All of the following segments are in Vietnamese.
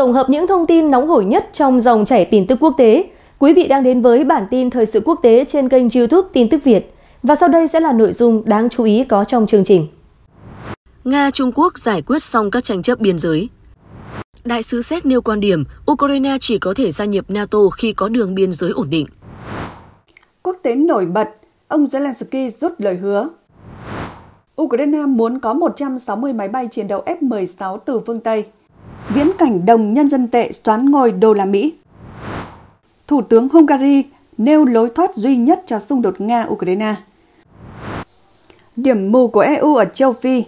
tổng hợp những thông tin nóng hổi nhất trong dòng chảy tin tức quốc tế. Quý vị đang đến với bản tin thời sự quốc tế trên kênh YouTube Tin tức Việt. Và sau đây sẽ là nội dung đáng chú ý có trong chương trình. Nga Trung Quốc giải quyết xong các tranh chấp biên giới. Đại sứ Séc nêu quan điểm Ukraine chỉ có thể gia nhập NATO khi có đường biên giới ổn định. Quốc tế nổi bật, ông Zelensky rút lời hứa. Ukraine muốn có 160 máy bay chiến đấu F-16 từ phương Tây viễn cảnh đồng nhân dân tệ xoán ngồi đô la Mỹ. Thủ tướng Hungary nêu lối thoát duy nhất cho xung đột Nga-Ukraine. Điểm mù của EU ở châu Phi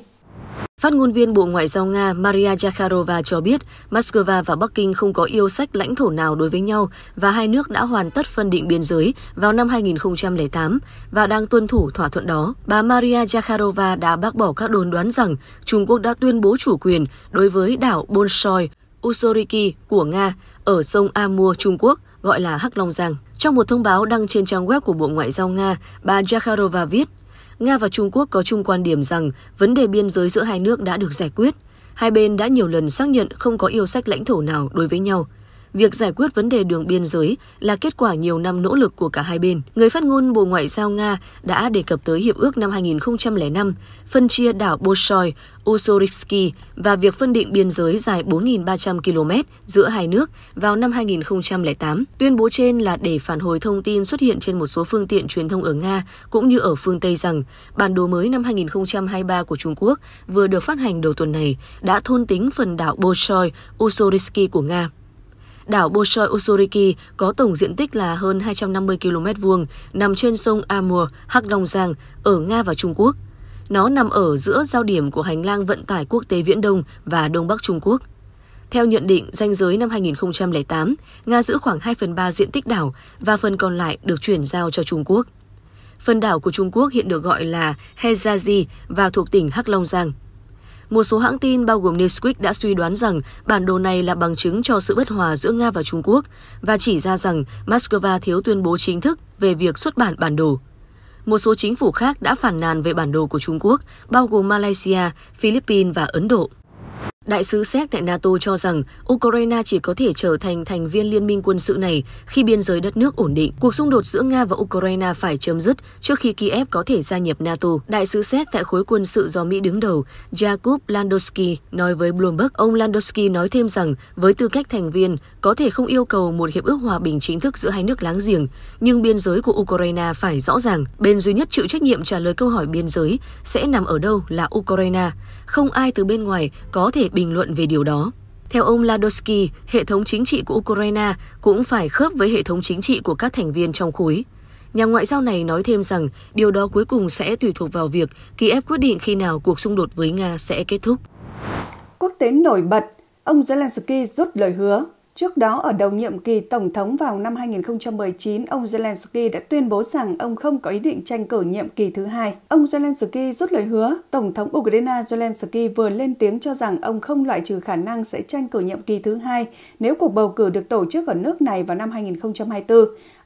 Phát ngôn viên Bộ Ngoại giao Nga Maria Zakharova cho biết Moscow và Bắc Kinh không có yêu sách lãnh thổ nào đối với nhau và hai nước đã hoàn tất phân định biên giới vào năm 2008 và đang tuân thủ thỏa thuận đó. Bà Maria Zakharova đã bác bỏ các đồn đoán rằng Trung Quốc đã tuyên bố chủ quyền đối với đảo Bolshoi, Usoriki của Nga ở sông Amur, Trung Quốc, gọi là Hắc Long Giang. Trong một thông báo đăng trên trang web của Bộ Ngoại giao Nga, bà Zakharova viết Nga và Trung Quốc có chung quan điểm rằng vấn đề biên giới giữa hai nước đã được giải quyết. Hai bên đã nhiều lần xác nhận không có yêu sách lãnh thổ nào đối với nhau – Việc giải quyết vấn đề đường biên giới là kết quả nhiều năm nỗ lực của cả hai bên. Người phát ngôn Bộ Ngoại giao Nga đã đề cập tới Hiệp ước năm 2005, phân chia đảo Bolshoi, Ussuriksky và việc phân định biên giới dài 4.300 km giữa hai nước vào năm 2008. Tuyên bố trên là để phản hồi thông tin xuất hiện trên một số phương tiện truyền thông ở Nga cũng như ở phương Tây rằng bản đồ mới năm 2023 của Trung Quốc vừa được phát hành đầu tuần này đã thôn tính phần đảo Bolshoi, Ussuriksky của Nga. Đảo Bolshoi Usuriki có tổng diện tích là hơn 250 km vuông, nằm trên sông Amur, Hắc Long Giang, ở Nga và Trung Quốc. Nó nằm ở giữa giao điểm của hành lang vận tải quốc tế Viễn Đông và Đông Bắc Trung Quốc. Theo nhận định, danh giới năm 2008, Nga giữ khoảng 2 phần 3 diện tích đảo và phần còn lại được chuyển giao cho Trung Quốc. Phần đảo của Trung Quốc hiện được gọi là Hezazi và thuộc tỉnh Hắc Long Giang. Một số hãng tin bao gồm Newsweek đã suy đoán rằng bản đồ này là bằng chứng cho sự bất hòa giữa Nga và Trung Quốc và chỉ ra rằng Moscow thiếu tuyên bố chính thức về việc xuất bản bản đồ. Một số chính phủ khác đã phản nàn về bản đồ của Trung Quốc, bao gồm Malaysia, Philippines và Ấn Độ. Đại sứ Séc tại NATO cho rằng Ukraine chỉ có thể trở thành thành viên liên minh quân sự này khi biên giới đất nước ổn định. Cuộc xung đột giữa Nga và Ukraine phải chấm dứt trước khi Kiev có thể gia nhập NATO. Đại sứ Séc tại khối quân sự do Mỹ đứng đầu, Jakub Landowski nói với Bloomberg. Ông Landowski nói thêm rằng với tư cách thành viên có thể không yêu cầu một hiệp ước hòa bình chính thức giữa hai nước láng giềng, nhưng biên giới của Ukraine phải rõ ràng. Bên duy nhất chịu trách nhiệm trả lời câu hỏi biên giới sẽ nằm ở đâu là Ukraine không ai từ bên ngoài có thể bình luận về điều đó. Theo ông Ladosky, hệ thống chính trị của Ukraine cũng phải khớp với hệ thống chính trị của các thành viên trong khối. Nhà ngoại giao này nói thêm rằng điều đó cuối cùng sẽ tùy thuộc vào việc Kiev quyết định khi nào cuộc xung đột với Nga sẽ kết thúc. Quốc tế nổi bật, ông Zelensky rút lời hứa Trước đó, ở đầu nhiệm kỳ Tổng thống vào năm 2019, ông Zelensky đã tuyên bố rằng ông không có ý định tranh cử nhiệm kỳ thứ hai. Ông Zelensky rút lời hứa. Tổng thống Ukraine Zelensky vừa lên tiếng cho rằng ông không loại trừ khả năng sẽ tranh cử nhiệm kỳ thứ hai nếu cuộc bầu cử được tổ chức ở nước này vào năm 2024.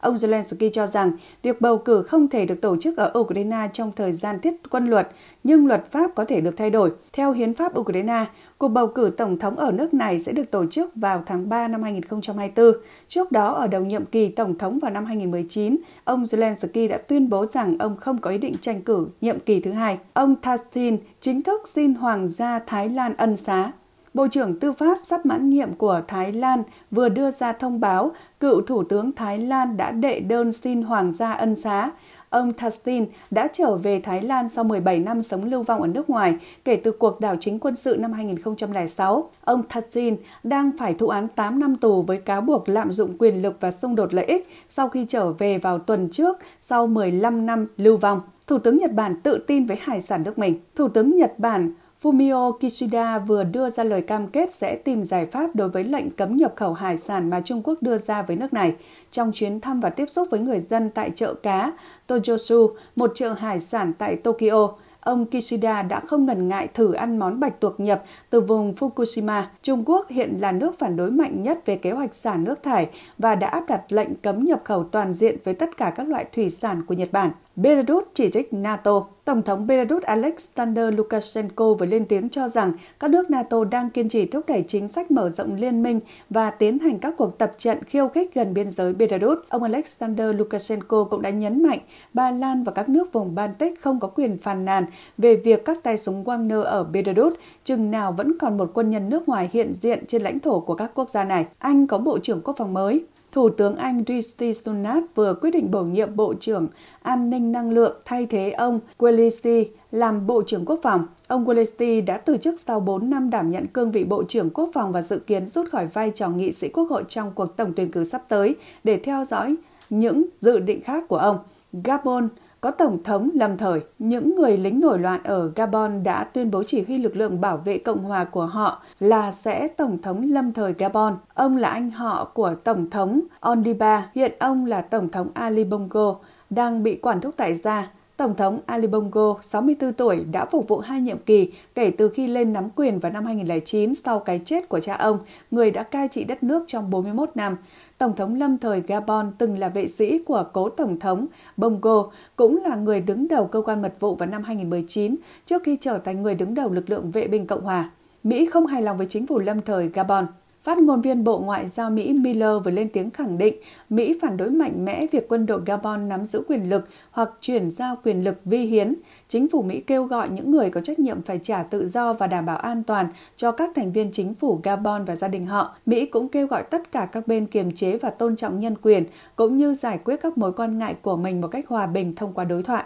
Ông Zelensky cho rằng việc bầu cử không thể được tổ chức ở Ukraine trong thời gian thiết quân luật, nhưng luật pháp có thể được thay đổi. Theo Hiến pháp Ukraine, cuộc bầu cử tổng thống ở nước này sẽ được tổ chức vào tháng 3 năm 2024. Trước đó, ở đầu nhiệm kỳ tổng thống vào năm 2019, ông Zelensky đã tuyên bố rằng ông không có ý định tranh cử nhiệm kỳ thứ hai. Ông Thastin chính thức xin Hoàng gia Thái Lan ân xá. Bộ trưởng Tư pháp sắp mãn nhiệm của Thái Lan vừa đưa ra thông báo cựu Thủ tướng Thái Lan đã đệ đơn xin Hoàng gia ân xá. Ông Thastin đã trở về Thái Lan sau 17 năm sống lưu vong ở nước ngoài kể từ cuộc đảo chính quân sự năm 2006. Ông Thastin đang phải thụ án 8 năm tù với cáo buộc lạm dụng quyền lực và xung đột lợi ích sau khi trở về vào tuần trước sau 15 năm lưu vong. Thủ tướng Nhật Bản tự tin với hải sản nước mình. Thủ tướng Nhật Bản Fumio Kishida vừa đưa ra lời cam kết sẽ tìm giải pháp đối với lệnh cấm nhập khẩu hải sản mà Trung Quốc đưa ra với nước này. Trong chuyến thăm và tiếp xúc với người dân tại chợ cá Toyosu, một chợ hải sản tại Tokyo, ông Kishida đã không ngần ngại thử ăn món bạch tuộc nhập từ vùng Fukushima. Trung Quốc hiện là nước phản đối mạnh nhất về kế hoạch xả nước thải và đã áp đặt lệnh cấm nhập khẩu toàn diện với tất cả các loại thủy sản của Nhật Bản. Belarus chỉ trích NATO Tổng thống Belarus Alexander Lukashenko vừa lên tiếng cho rằng các nước NATO đang kiên trì thúc đẩy chính sách mở rộng liên minh và tiến hành các cuộc tập trận khiêu khích gần biên giới Belarus. Ông Alexander Lukashenko cũng đã nhấn mạnh Ba Lan và các nước vùng Baltic không có quyền phàn nàn về việc các tay súng Wagner ở Belarus chừng nào vẫn còn một quân nhân nước ngoài hiện diện trên lãnh thổ của các quốc gia này. Anh có Bộ trưởng Quốc phòng mới. Thủ tướng Anh Rishi Sunak vừa quyết định bổ nhiệm Bộ trưởng An ninh Năng lượng thay thế ông Wellesley làm Bộ trưởng Quốc phòng. Ông Wellesley đã từ chức sau 4 năm đảm nhận cương vị Bộ trưởng Quốc phòng và dự kiến rút khỏi vai trò nghị sĩ Quốc hội trong cuộc tổng tuyển cử sắp tới để theo dõi những dự định khác của ông. Gabon có Tổng thống lâm thời, những người lính nổi loạn ở Gabon đã tuyên bố chỉ huy lực lượng bảo vệ Cộng hòa của họ là sẽ Tổng thống lâm thời Gabon. Ông là anh họ của Tổng thống Ondiba, hiện ông là Tổng thống Ali Bongo, đang bị quản thúc tại gia Tổng thống Ali Bongo, 64 tuổi, đã phục vụ hai nhiệm kỳ kể từ khi lên nắm quyền vào năm 2009 sau cái chết của cha ông, người đã cai trị đất nước trong 41 năm. Tổng thống lâm thời Gabon từng là vệ sĩ của cố Tổng thống Bongo, cũng là người đứng đầu cơ quan mật vụ vào năm 2019 trước khi trở thành người đứng đầu lực lượng vệ binh Cộng hòa. Mỹ không hài lòng với chính phủ lâm thời Gabon. Phát ngôn viên Bộ Ngoại giao Mỹ Miller vừa lên tiếng khẳng định Mỹ phản đối mạnh mẽ việc quân đội Gabon nắm giữ quyền lực hoặc chuyển giao quyền lực vi hiến. Chính phủ Mỹ kêu gọi những người có trách nhiệm phải trả tự do và đảm bảo an toàn cho các thành viên chính phủ Gabon và gia đình họ. Mỹ cũng kêu gọi tất cả các bên kiềm chế và tôn trọng nhân quyền, cũng như giải quyết các mối quan ngại của mình một cách hòa bình thông qua đối thoại.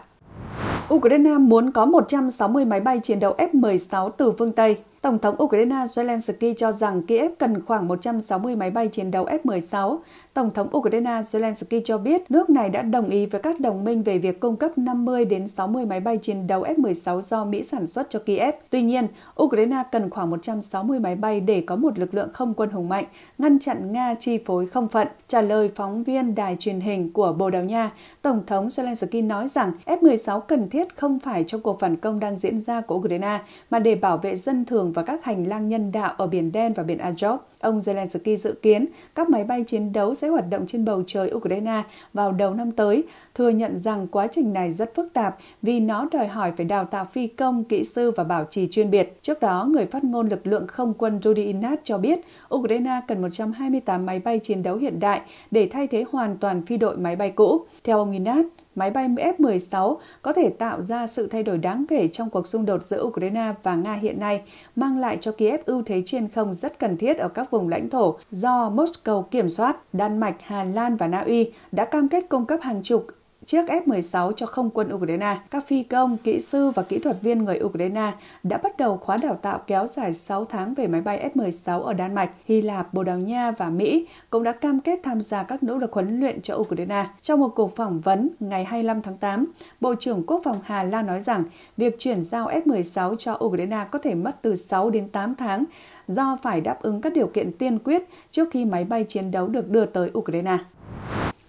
Ukraine muốn có 160 máy bay chiến đấu F-16 từ phương Tây. Tổng thống Ukraine Zelensky cho rằng Kiev cần khoảng 160 máy bay chiến đấu F-16. Tổng thống Ukraine Zelensky cho biết nước này đã đồng ý với các đồng minh về việc cung cấp 50 đến 60 máy bay chiến đấu F-16 do Mỹ sản xuất cho Kiev. Tuy nhiên, Ukraine cần khoảng 160 máy bay để có một lực lượng không quân hùng mạnh, ngăn chặn Nga chi phối không phận. Trả lời phóng viên đài truyền hình của Bồ Đào Nha, Tổng thống Zelensky nói rằng F-16 cần thiết không phải cho cuộc phản công đang diễn ra của Ukraine mà để bảo vệ dân thường đường và các hành lang nhân đạo ở Biển Đen và Biển Azov. Ông Zelensky dự kiến các máy bay chiến đấu sẽ hoạt động trên bầu trời Ukraine vào đầu năm tới, thừa nhận rằng quá trình này rất phức tạp vì nó đòi hỏi phải đào tạo phi công, kỹ sư và bảo trì chuyên biệt. Trước đó, người phát ngôn lực lượng không quân Rudy Inat cho biết Ukraine cần 128 máy bay chiến đấu hiện đại để thay thế hoàn toàn phi đội máy bay cũ. Theo ông Inat, máy bay F-16 có thể tạo ra sự thay đổi đáng kể trong cuộc xung đột giữa Ukraine và Nga hiện nay, mang lại cho Kiev ưu thế trên không rất cần thiết ở các vùng lãnh thổ do Moscow kiểm soát. Đan Mạch, Hà Lan và Na Uy đã cam kết cung cấp hàng chục chiếc F-16 cho không quân Ukraine. Các phi công, kỹ sư và kỹ thuật viên người Ukraine đã bắt đầu khóa đào tạo kéo dài 6 tháng về máy bay F-16 ở Đan Mạch, Hy Lạp, Bồ Đào Nha và Mỹ cũng đã cam kết tham gia các nỗ lực huấn luyện cho Ukraine. Trong một cuộc phỏng vấn ngày 25 tháng 8, Bộ trưởng Quốc phòng Hà Lan nói rằng việc chuyển giao F-16 cho Ukraine có thể mất từ 6 đến 8 tháng do phải đáp ứng các điều kiện tiên quyết trước khi máy bay chiến đấu được đưa tới Ukraine.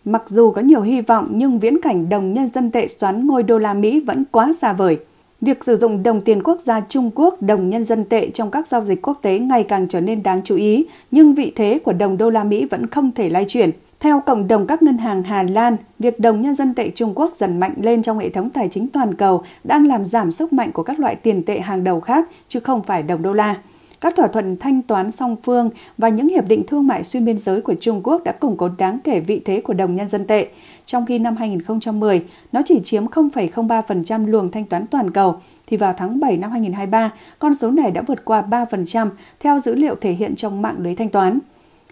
Mặc dù có nhiều hy vọng nhưng viễn cảnh đồng nhân dân tệ xoắn ngôi đô la Mỹ vẫn quá xa vời. Việc sử dụng đồng tiền quốc gia Trung Quốc, đồng nhân dân tệ trong các giao dịch quốc tế ngày càng trở nên đáng chú ý, nhưng vị thế của đồng đô la Mỹ vẫn không thể lay chuyển. Theo cộng đồng các ngân hàng Hà Lan, việc đồng nhân dân tệ Trung Quốc dần mạnh lên trong hệ thống tài chính toàn cầu đang làm giảm sức mạnh của các loại tiền tệ hàng đầu khác chứ không phải đồng đô la. Các thỏa thuận thanh toán song phương và những hiệp định thương mại xuyên biên giới của Trung Quốc đã củng cố đáng kể vị thế của đồng nhân dân tệ, trong khi năm 2010 nó chỉ chiếm 0,03% luồng thanh toán toàn cầu thì vào tháng 7 năm 2023, con số này đã vượt qua 3% theo dữ liệu thể hiện trong mạng lưới thanh toán.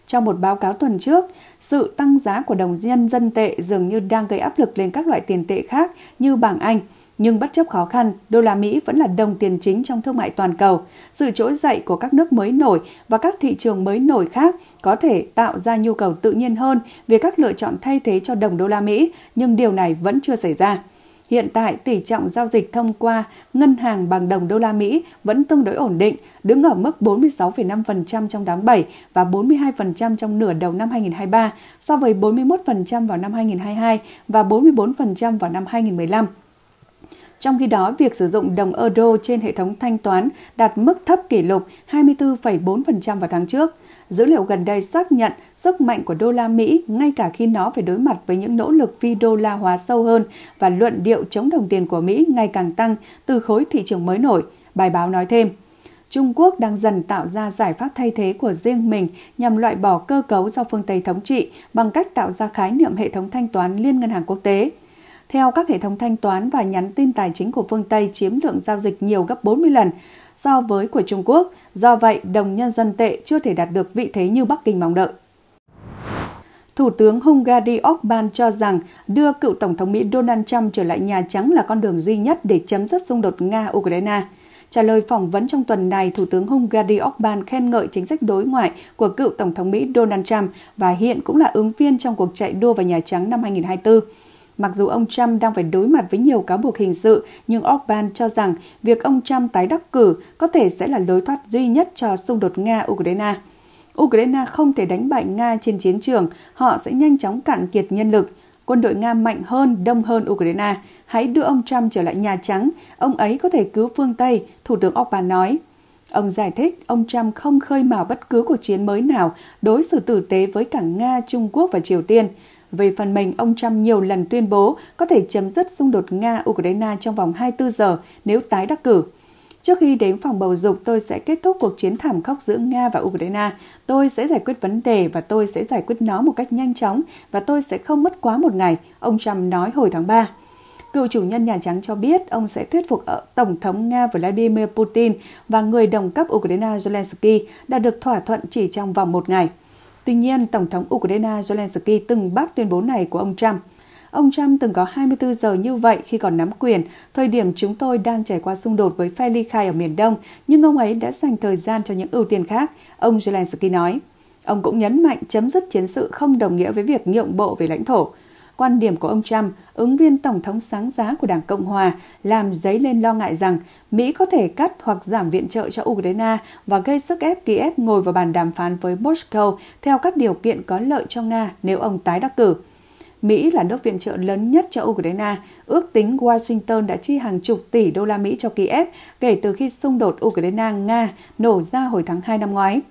Trong một báo cáo tuần trước, sự tăng giá của đồng nhân dân tệ dường như đang gây áp lực lên các loại tiền tệ khác như bảng Anh – nhưng bất chấp khó khăn, đô la Mỹ vẫn là đồng tiền chính trong thương mại toàn cầu. Sự trỗi dậy của các nước mới nổi và các thị trường mới nổi khác có thể tạo ra nhu cầu tự nhiên hơn về các lựa chọn thay thế cho đồng đô la Mỹ, nhưng điều này vẫn chưa xảy ra. Hiện tại, tỷ trọng giao dịch thông qua ngân hàng bằng đồng đô la Mỹ vẫn tương đối ổn định, đứng ở mức 46,5% trong tháng 7 và 42% trong nửa đầu năm 2023, so với 41% vào năm 2022 và 44% vào năm 2015. Trong khi đó, việc sử dụng đồng euro trên hệ thống thanh toán đạt mức thấp kỷ lục 24,4% vào tháng trước. Dữ liệu gần đây xác nhận sức mạnh của đô la Mỹ ngay cả khi nó phải đối mặt với những nỗ lực phi đô la hóa sâu hơn và luận điệu chống đồng tiền của Mỹ ngày càng tăng từ khối thị trường mới nổi, bài báo nói thêm. Trung Quốc đang dần tạo ra giải pháp thay thế của riêng mình nhằm loại bỏ cơ cấu do phương Tây thống trị bằng cách tạo ra khái niệm hệ thống thanh toán liên ngân hàng quốc tế – theo các hệ thống thanh toán và nhắn tin tài chính của phương Tây chiếm lượng giao dịch nhiều gấp 40 lần so với của Trung Quốc, do vậy đồng nhân dân tệ chưa thể đạt được vị thế như Bắc Kinh mong đợi. Thủ tướng Hungary Orbán cho rằng đưa cựu Tổng thống Mỹ Donald Trump trở lại Nhà Trắng là con đường duy nhất để chấm dứt xung đột Nga-Ukraine. Trả lời phỏng vấn trong tuần này, Thủ tướng Hungary Orbán khen ngợi chính sách đối ngoại của cựu Tổng thống Mỹ Donald Trump và hiện cũng là ứng viên trong cuộc chạy đua vào Nhà Trắng năm 2024. Mặc dù ông Trump đang phải đối mặt với nhiều cáo buộc hình sự, nhưng Orbán cho rằng việc ông Trump tái đắc cử có thể sẽ là lối thoát duy nhất cho xung đột Nga-Ukraine. Ukraine không thể đánh bại Nga trên chiến trường, họ sẽ nhanh chóng cạn kiệt nhân lực. Quân đội Nga mạnh hơn, đông hơn Ukraine. Hãy đưa ông Trump trở lại Nhà Trắng, ông ấy có thể cứu phương Tây, Thủ tướng Orbán nói. Ông giải thích ông Trump không khơi mào bất cứ cuộc chiến mới nào đối xử tử tế với cả Nga, Trung Quốc và Triều Tiên – về phần mình, ông Trump nhiều lần tuyên bố có thể chấm dứt xung đột Nga-Ukraine trong vòng 24 giờ nếu tái đắc cử. Trước khi đến phòng bầu dục, tôi sẽ kết thúc cuộc chiến thảm khốc giữa Nga và Ukraine. Tôi sẽ giải quyết vấn đề và tôi sẽ giải quyết nó một cách nhanh chóng và tôi sẽ không mất quá một ngày, ông Trump nói hồi tháng 3. Cựu chủ nhân Nhà Trắng cho biết ông sẽ thuyết phục Tổng thống Nga Vladimir Putin và người đồng cấp Ukraine Zelensky đã được thỏa thuận chỉ trong vòng một ngày. Tuy nhiên, Tổng thống Ukraine Zelensky từng bác tuyên bố này của ông Trump. Ông Trump từng có 24 giờ như vậy khi còn nắm quyền, thời điểm chúng tôi đang trải qua xung đột với phe ly khai ở miền Đông, nhưng ông ấy đã dành thời gian cho những ưu tiên khác, ông Zelensky nói. Ông cũng nhấn mạnh chấm dứt chiến sự không đồng nghĩa với việc nhượng bộ về lãnh thổ, quan điểm của ông Trump, ứng viên Tổng thống sáng giá của Đảng Cộng Hòa, làm dấy lên lo ngại rằng Mỹ có thể cắt hoặc giảm viện trợ cho Ukraine và gây sức ép Kiev ngồi vào bàn đàm phán với Moscow theo các điều kiện có lợi cho Nga nếu ông tái đắc cử. Mỹ là nước viện trợ lớn nhất cho Ukraine. Ước tính Washington đã chi hàng chục tỷ đô la Mỹ cho Kiev kể từ khi xung đột Ukraine-Nga nổ ra hồi tháng 2 năm ngoái.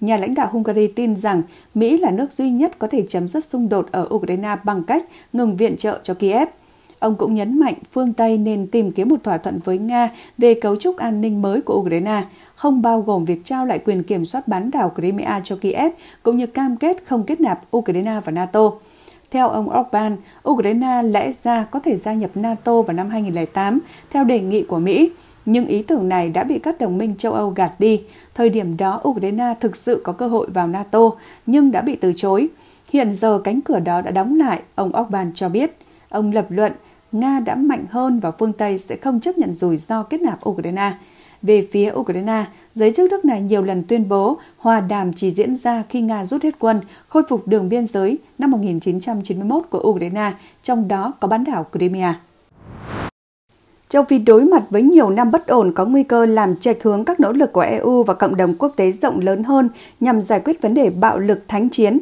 Nhà lãnh đạo Hungary tin rằng Mỹ là nước duy nhất có thể chấm dứt xung đột ở Ukraine bằng cách ngừng viện trợ cho Kiev. Ông cũng nhấn mạnh phương Tây nên tìm kiếm một thỏa thuận với Nga về cấu trúc an ninh mới của Ukraine, không bao gồm việc trao lại quyền kiểm soát bán đảo Crimea cho Kiev, cũng như cam kết không kết nạp Ukraine và NATO. Theo ông Orbán, Ukraine lẽ ra có thể gia nhập NATO vào năm 2008 theo đề nghị của Mỹ, nhưng ý tưởng này đã bị các đồng minh châu Âu gạt đi. Thời điểm đó, Ukraine thực sự có cơ hội vào NATO, nhưng đã bị từ chối. Hiện giờ cánh cửa đó đã đóng lại, ông Orbán cho biết. Ông lập luận, Nga đã mạnh hơn và phương Tây sẽ không chấp nhận rủi ro kết nạp Ukraine. Về phía Ukraine, giới chức nước này nhiều lần tuyên bố hòa đàm chỉ diễn ra khi Nga rút hết quân, khôi phục đường biên giới năm 1991 của Ukraine, trong đó có bán đảo Crimea. Châu Phi đối mặt với nhiều năm bất ổn có nguy cơ làm chệch hướng các nỗ lực của EU và cộng đồng quốc tế rộng lớn hơn nhằm giải quyết vấn đề bạo lực thánh chiến.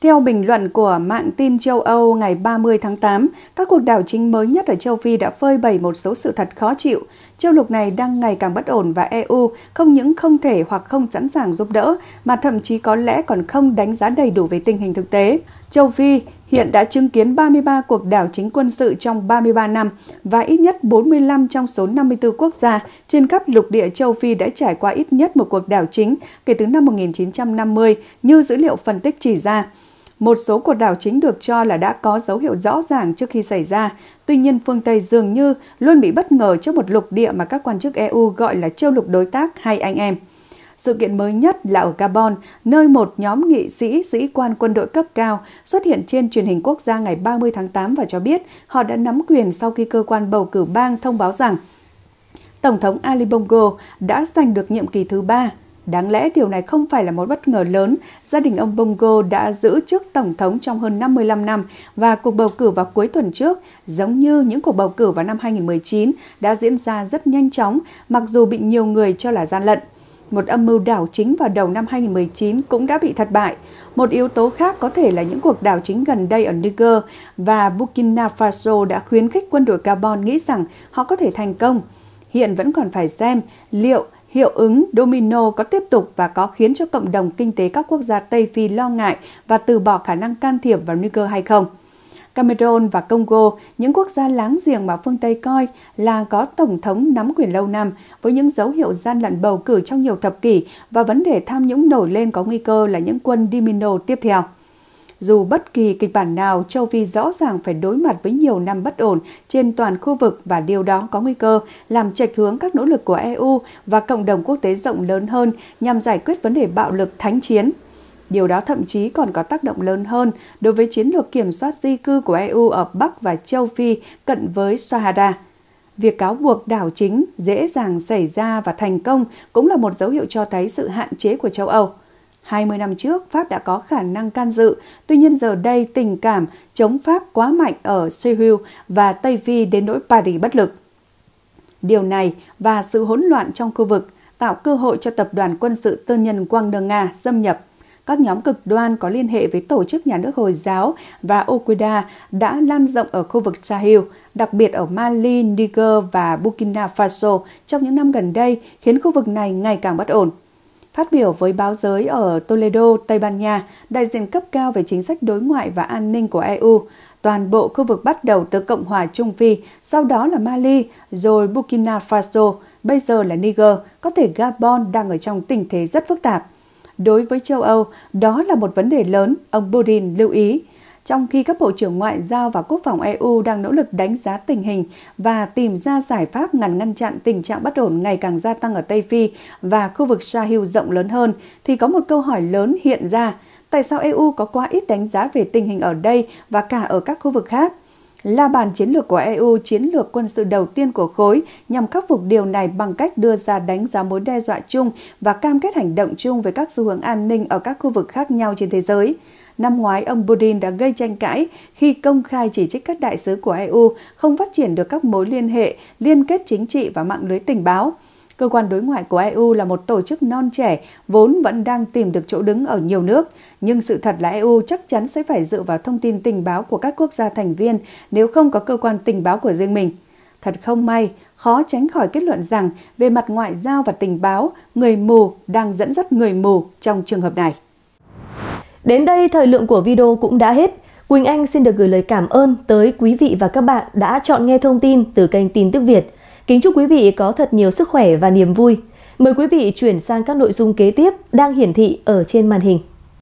Theo bình luận của mạng tin châu Âu ngày 30 tháng 8, các cuộc đảo chính mới nhất ở châu Phi đã phơi bày một số sự thật khó chịu. Châu lục này đang ngày càng bất ổn và EU không những không thể hoặc không sẵn sàng giúp đỡ, mà thậm chí có lẽ còn không đánh giá đầy đủ về tình hình thực tế. Châu Phi hiện đã chứng kiến 33 cuộc đảo chính quân sự trong 33 năm và ít nhất 45 trong số 54 quốc gia trên khắp lục địa châu Phi đã trải qua ít nhất một cuộc đảo chính kể từ năm 1950 như dữ liệu phân tích chỉ ra. Một số cuộc đảo chính được cho là đã có dấu hiệu rõ ràng trước khi xảy ra, tuy nhiên phương Tây dường như luôn bị bất ngờ trước một lục địa mà các quan chức EU gọi là châu lục đối tác hay anh em. Sự kiện mới nhất là ở Gabon, nơi một nhóm nghị sĩ, sĩ quan quân đội cấp cao xuất hiện trên truyền hình quốc gia ngày 30 tháng 8 và cho biết họ đã nắm quyền sau khi cơ quan bầu cử bang thông báo rằng Tổng thống Ali Bongo đã giành được nhiệm kỳ thứ ba. Đáng lẽ điều này không phải là một bất ngờ lớn, gia đình ông Bongo đã giữ chức tổng thống trong hơn 55 năm và cuộc bầu cử vào cuối tuần trước, giống như những cuộc bầu cử vào năm 2019, đã diễn ra rất nhanh chóng, mặc dù bị nhiều người cho là gian lận một âm mưu đảo chính vào đầu năm 2019 cũng đã bị thất bại. Một yếu tố khác có thể là những cuộc đảo chính gần đây ở Niger và Burkina Faso đã khuyến khích quân đội Gabon nghĩ rằng họ có thể thành công. Hiện vẫn còn phải xem liệu hiệu ứng domino có tiếp tục và có khiến cho cộng đồng kinh tế các quốc gia Tây Phi lo ngại và từ bỏ khả năng can thiệp vào Niger hay không. Cameroon và Congo, những quốc gia láng giềng mà phương Tây coi là có tổng thống nắm quyền lâu năm với những dấu hiệu gian lận bầu cử trong nhiều thập kỷ và vấn đề tham nhũng nổi lên có nguy cơ là những quân dimino tiếp theo. Dù bất kỳ kịch bản nào, châu Phi rõ ràng phải đối mặt với nhiều năm bất ổn trên toàn khu vực và điều đó có nguy cơ làm chệch hướng các nỗ lực của EU và cộng đồng quốc tế rộng lớn hơn nhằm giải quyết vấn đề bạo lực thánh chiến Điều đó thậm chí còn có tác động lớn hơn đối với chiến lược kiểm soát di cư của EU ở Bắc và châu Phi cận với Sahara. Việc cáo buộc đảo chính dễ dàng xảy ra và thành công cũng là một dấu hiệu cho thấy sự hạn chế của châu Âu. 20 năm trước, Pháp đã có khả năng can dự, tuy nhiên giờ đây tình cảm chống Pháp quá mạnh ở Syria và Tây Phi đến nỗi Paris bất lực. Điều này và sự hỗn loạn trong khu vực tạo cơ hội cho tập đoàn quân sự tư nhân Quang đường Nga xâm nhập – các nhóm cực đoan có liên hệ với tổ chức nhà nước Hồi giáo và Okuda đã lan rộng ở khu vực Sahel, đặc biệt ở Mali, Niger và Burkina Faso trong những năm gần đây, khiến khu vực này ngày càng bất ổn. Phát biểu với báo giới ở Toledo, Tây Ban Nha, đại diện cấp cao về chính sách đối ngoại và an ninh của EU, toàn bộ khu vực bắt đầu từ Cộng hòa Trung Phi, sau đó là Mali, rồi Burkina Faso, bây giờ là Niger, có thể Gabon đang ở trong tình thế rất phức tạp. Đối với châu Âu, đó là một vấn đề lớn, ông Putin lưu ý. Trong khi các bộ trưởng ngoại giao và quốc phòng EU đang nỗ lực đánh giá tình hình và tìm ra giải pháp ngăn ngăn chặn tình trạng bất ổn ngày càng gia tăng ở Tây Phi và khu vực Sahel rộng lớn hơn, thì có một câu hỏi lớn hiện ra. Tại sao EU có quá ít đánh giá về tình hình ở đây và cả ở các khu vực khác? là bản chiến lược của EU, chiến lược quân sự đầu tiên của khối, nhằm khắc phục điều này bằng cách đưa ra đánh giá mối đe dọa chung và cam kết hành động chung về các xu hướng an ninh ở các khu vực khác nhau trên thế giới. Năm ngoái, ông Putin đã gây tranh cãi khi công khai chỉ trích các đại sứ của EU không phát triển được các mối liên hệ, liên kết chính trị và mạng lưới tình báo – Cơ quan đối ngoại của EU là một tổ chức non trẻ, vốn vẫn đang tìm được chỗ đứng ở nhiều nước. Nhưng sự thật là EU chắc chắn sẽ phải dựa vào thông tin tình báo của các quốc gia thành viên nếu không có cơ quan tình báo của riêng mình. Thật không may, khó tránh khỏi kết luận rằng về mặt ngoại giao và tình báo, người mù đang dẫn dắt người mù trong trường hợp này. Đến đây, thời lượng của video cũng đã hết. Quỳnh Anh xin được gửi lời cảm ơn tới quý vị và các bạn đã chọn nghe thông tin từ kênh Tin Tức Việt. Kính chúc quý vị có thật nhiều sức khỏe và niềm vui. Mời quý vị chuyển sang các nội dung kế tiếp đang hiển thị ở trên màn hình.